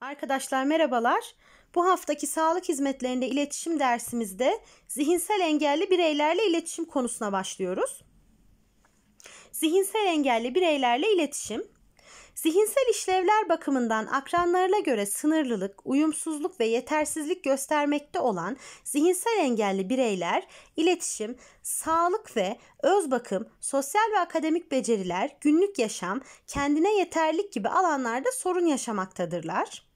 Arkadaşlar merhabalar. Bu haftaki sağlık hizmetlerinde iletişim dersimizde zihinsel engelli bireylerle iletişim konusuna başlıyoruz. Zihinsel engelli bireylerle iletişim Zihinsel işlevler bakımından akranlarına göre sınırlılık, uyumsuzluk ve yetersizlik göstermekte olan zihinsel engelli bireyler, iletişim, sağlık ve öz bakım, sosyal ve akademik beceriler, günlük yaşam, kendine yeterlik gibi alanlarda sorun yaşamaktadırlar.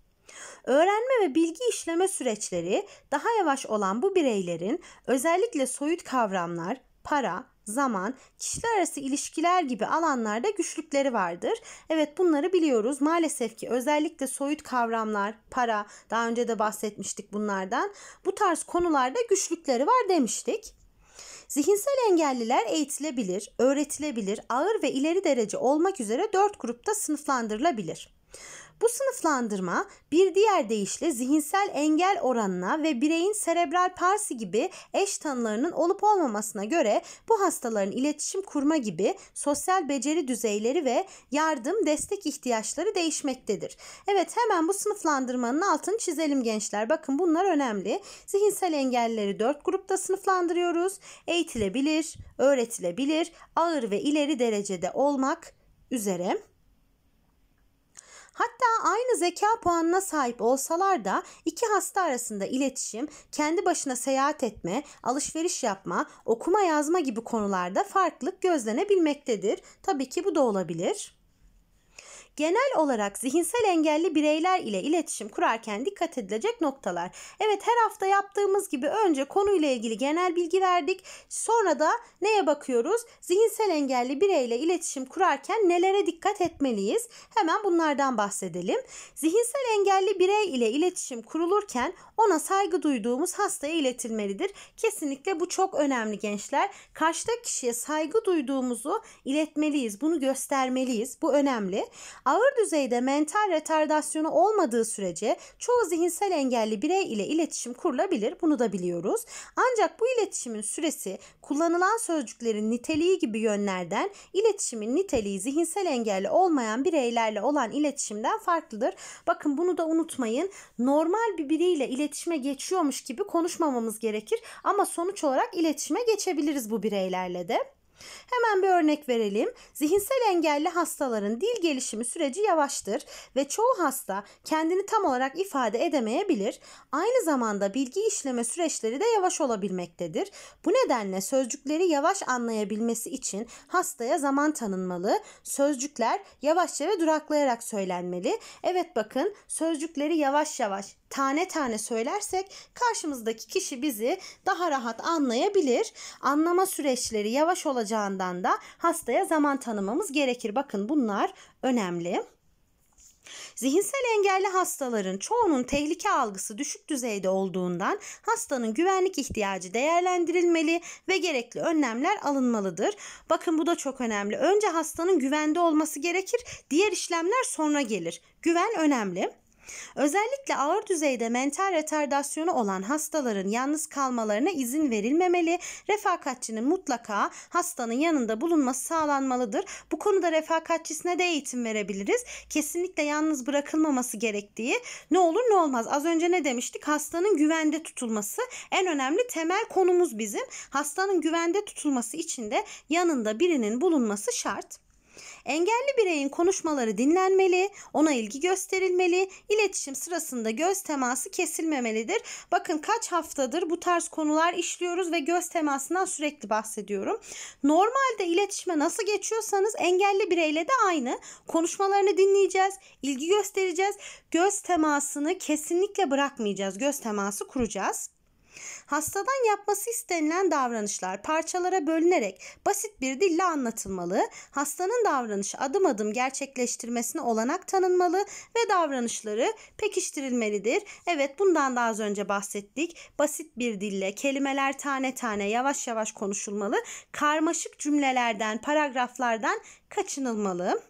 Öğrenme ve bilgi işleme süreçleri daha yavaş olan bu bireylerin özellikle soyut kavramlar, para, zaman, kişiler arası ilişkiler gibi alanlarda güçlükleri vardır. Evet bunları biliyoruz. Maalesef ki özellikle soyut kavramlar, para, daha önce de bahsetmiştik bunlardan. Bu tarz konularda güçlükleri var demiştik. Zihinsel engelliler eğitilebilir, öğretilebilir, ağır ve ileri derece olmak üzere dört grupta sınıflandırılabilir. Bu sınıflandırma bir diğer deyişle zihinsel engel oranına ve bireyin serebral parsi gibi eş tanılarının olup olmamasına göre bu hastaların iletişim kurma gibi sosyal beceri düzeyleri ve yardım, destek ihtiyaçları değişmektedir. Evet hemen bu sınıflandırmanın altını çizelim gençler. Bakın bunlar önemli. Zihinsel engelleri dört grupta sınıflandırıyoruz. Eğitilebilir, öğretilebilir, ağır ve ileri derecede olmak üzere. Hatta aynı zeka puanına sahip olsalar da iki hasta arasında iletişim, kendi başına seyahat etme, alışveriş yapma, okuma yazma gibi konularda farklılık gözlenebilmektedir. Tabii ki bu da olabilir. Genel olarak zihinsel engelli bireyler ile iletişim kurarken dikkat edilecek noktalar. Evet her hafta yaptığımız gibi önce konuyla ilgili genel bilgi verdik. Sonra da neye bakıyoruz? Zihinsel engelli bireyle iletişim kurarken nelere dikkat etmeliyiz? Hemen bunlardan bahsedelim. Zihinsel engelli birey ile iletişim kurulurken ona saygı duyduğumuz hastaya iletilmelidir. Kesinlikle bu çok önemli gençler. Karşıdaki kişiye saygı duyduğumuzu iletmeliyiz. Bunu göstermeliyiz. Bu önemli. Ağır düzeyde mental retardasyonu olmadığı sürece çoğu zihinsel engelli birey ile iletişim kurulabilir. Bunu da biliyoruz. Ancak bu iletişimin süresi kullanılan sözcüklerin niteliği gibi yönlerden iletişimin niteliği zihinsel engelli olmayan bireylerle olan iletişimden farklıdır. Bakın bunu da unutmayın. Normal bir biriyle iletişime geçiyormuş gibi konuşmamamız gerekir ama sonuç olarak iletişime geçebiliriz bu bireylerle de. Hemen bir örnek verelim. Zihinsel engelli hastaların dil gelişimi süreci yavaştır ve çoğu hasta kendini tam olarak ifade edemeyebilir. Aynı zamanda bilgi işleme süreçleri de yavaş olabilmektedir. Bu nedenle sözcükleri yavaş anlayabilmesi için hastaya zaman tanınmalı. Sözcükler yavaşça ve duraklayarak söylenmeli. Evet bakın sözcükleri yavaş yavaş tane tane söylersek karşımızdaki kişi bizi daha rahat anlayabilir. Anlama süreçleri yavaş olacak olacağından da hastaya zaman tanımamız gerekir. Bakın bunlar önemli. Zihinsel engelli hastaların çoğunun tehlike algısı düşük düzeyde olduğundan hastanın güvenlik ihtiyacı değerlendirilmeli ve gerekli önlemler alınmalıdır. Bakın bu da çok önemli. Önce hastanın güvende olması gerekir, diğer işlemler sonra gelir. Güven önemli. Özellikle ağır düzeyde mental retardasyonu olan hastaların yalnız kalmalarına izin verilmemeli. Refakatçinin mutlaka hastanın yanında bulunması sağlanmalıdır. Bu konuda refakatçisine de eğitim verebiliriz. Kesinlikle yalnız bırakılmaması gerektiği ne olur ne olmaz. Az önce ne demiştik? Hastanın güvende tutulması en önemli temel konumuz bizim. Hastanın güvende tutulması için de yanında birinin bulunması şart. Engelli bireyin konuşmaları dinlenmeli, ona ilgi gösterilmeli, iletişim sırasında göz teması kesilmemelidir. Bakın kaç haftadır bu tarz konular işliyoruz ve göz temasından sürekli bahsediyorum. Normalde iletişime nasıl geçiyorsanız engelli bireyle de aynı. Konuşmalarını dinleyeceğiz, ilgi göstereceğiz. Göz temasını kesinlikle bırakmayacağız. Göz teması kuracağız. Hastadan yapması istenilen davranışlar parçalara bölünerek basit bir dille anlatılmalı, hastanın davranış adım adım gerçekleştirmesine olanak tanınmalı ve davranışları pekiştirilmelidir. Evet bundan daha az önce bahsettik. Basit bir dille kelimeler tane tane yavaş yavaş konuşulmalı, karmaşık cümlelerden, paragraflardan kaçınılmalı.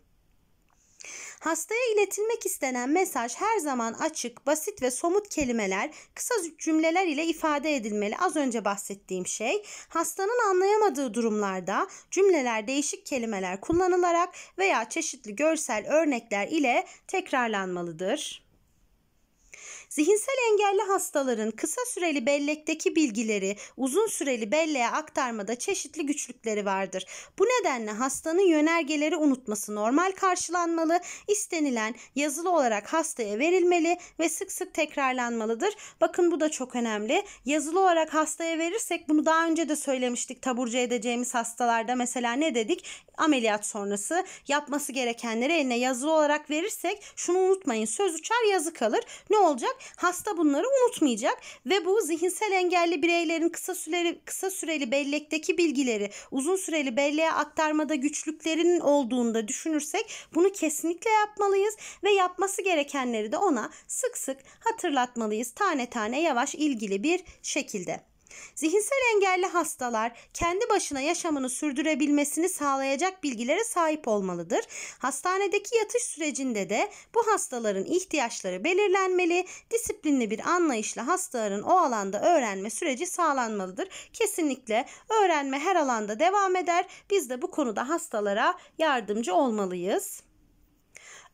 Hastaya iletilmek istenen mesaj her zaman açık, basit ve somut kelimeler, kısa cümleler ile ifade edilmeli. Az önce bahsettiğim şey. Hastanın anlayamadığı durumlarda cümleler değişik kelimeler kullanılarak veya çeşitli görsel örnekler ile tekrarlanmalıdır. Zihinsel engelli hastaların kısa süreli bellekteki bilgileri uzun süreli belleğe aktarmada çeşitli güçlükleri vardır. Bu nedenle hastanın yönergeleri unutması normal karşılanmalı, istenilen yazılı olarak hastaya verilmeli ve sık sık tekrarlanmalıdır. Bakın bu da çok önemli. Yazılı olarak hastaya verirsek bunu daha önce de söylemiştik taburcu edeceğimiz hastalarda mesela ne dedik? Ameliyat sonrası yapması gerekenleri eline yazılı olarak verirsek şunu unutmayın söz uçar yazı kalır. Ne olacak? Hasta bunları unutmayacak ve bu zihinsel engelli bireylerin kısa süreli kısa süreli bellekteki bilgileri uzun süreli belleğe aktarmada güçlüklerinin olduğunu da düşünürsek bunu kesinlikle yapmalıyız ve yapması gerekenleri de ona sık sık hatırlatmalıyız. Tane tane yavaş ilgili bir şekilde. Zihinsel engelli hastalar kendi başına yaşamını sürdürebilmesini sağlayacak bilgilere sahip olmalıdır. Hastanedeki yatış sürecinde de bu hastaların ihtiyaçları belirlenmeli, disiplinli bir anlayışla hastaların o alanda öğrenme süreci sağlanmalıdır. Kesinlikle öğrenme her alanda devam eder. Biz de bu konuda hastalara yardımcı olmalıyız.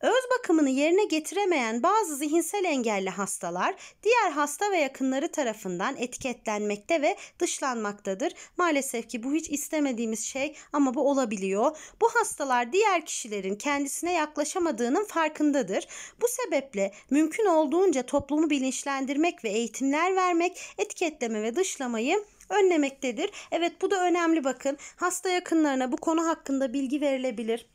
Öz bakımını yerine getiremeyen bazı zihinsel engelli hastalar diğer hasta ve yakınları tarafından etiketlenmekte ve dışlanmaktadır. Maalesef ki bu hiç istemediğimiz şey ama bu olabiliyor. Bu hastalar diğer kişilerin kendisine yaklaşamadığının farkındadır. Bu sebeple mümkün olduğunca toplumu bilinçlendirmek ve eğitimler vermek, etiketleme ve dışlamayı önlemektedir. Evet bu da önemli bakın. Hasta yakınlarına bu konu hakkında bilgi verilebilir.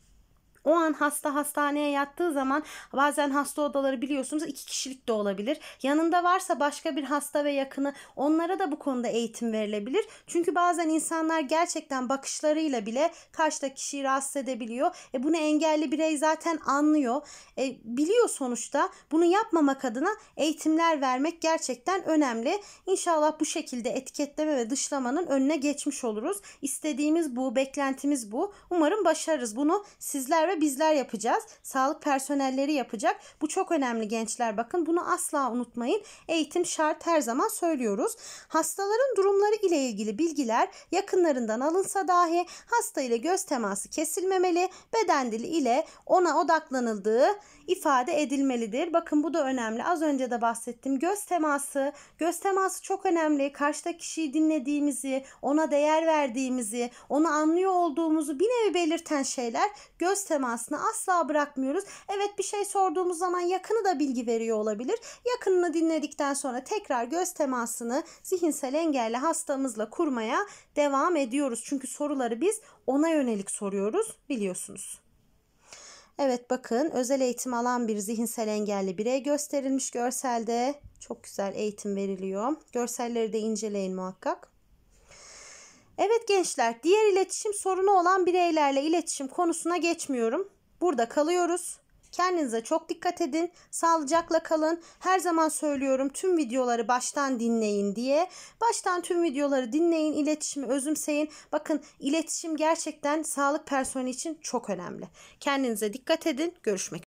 O an hasta hastaneye yattığı zaman bazen hasta odaları biliyorsunuz iki kişilik de olabilir. Yanında varsa başka bir hasta ve yakını onlara da bu konuda eğitim verilebilir. Çünkü bazen insanlar gerçekten bakışlarıyla bile karşıda kişiyi rahatsız edebiliyor. E bunu engelli birey zaten anlıyor. E biliyor sonuçta bunu yapmamak adına eğitimler vermek gerçekten önemli. İnşallah bu şekilde etiketleme ve dışlamanın önüne geçmiş oluruz. İstediğimiz bu, beklentimiz bu. Umarım başarırız. Bunu sizler ve bizler yapacağız. Sağlık personelleri yapacak. Bu çok önemli gençler bakın bunu asla unutmayın. Eğitim şart her zaman söylüyoruz. Hastaların durumları ile ilgili bilgiler yakınlarından alınsa dahi hasta ile göz teması kesilmemeli. Beden dili ile ona odaklanıldığı ifade edilmelidir. Bakın bu da önemli. Az önce de bahsettim. Göz teması, göz teması çok önemli. Karşıda kişiyi dinlediğimizi, ona değer verdiğimizi, onu anlıyor olduğumuzu bir nevi belirten şeyler göz teması temasını asla bırakmıyoruz. Evet bir şey sorduğumuz zaman yakını da bilgi veriyor olabilir. Yakınını dinledikten sonra tekrar göz temasını zihinsel engelli hastamızla kurmaya devam ediyoruz. Çünkü soruları biz ona yönelik soruyoruz biliyorsunuz. Evet bakın özel eğitim alan bir zihinsel engelli birey gösterilmiş görselde. Çok güzel eğitim veriliyor. Görselleri de inceleyin muhakkak. Evet gençler, diğer iletişim sorunu olan bireylerle iletişim konusuna geçmiyorum. Burada kalıyoruz. Kendinize çok dikkat edin. Sağlıcakla kalın. Her zaman söylüyorum tüm videoları baştan dinleyin diye. Baştan tüm videoları dinleyin. iletişimi özümseyin. Bakın iletişim gerçekten sağlık personeli için çok önemli. Kendinize dikkat edin. Görüşmek üzere.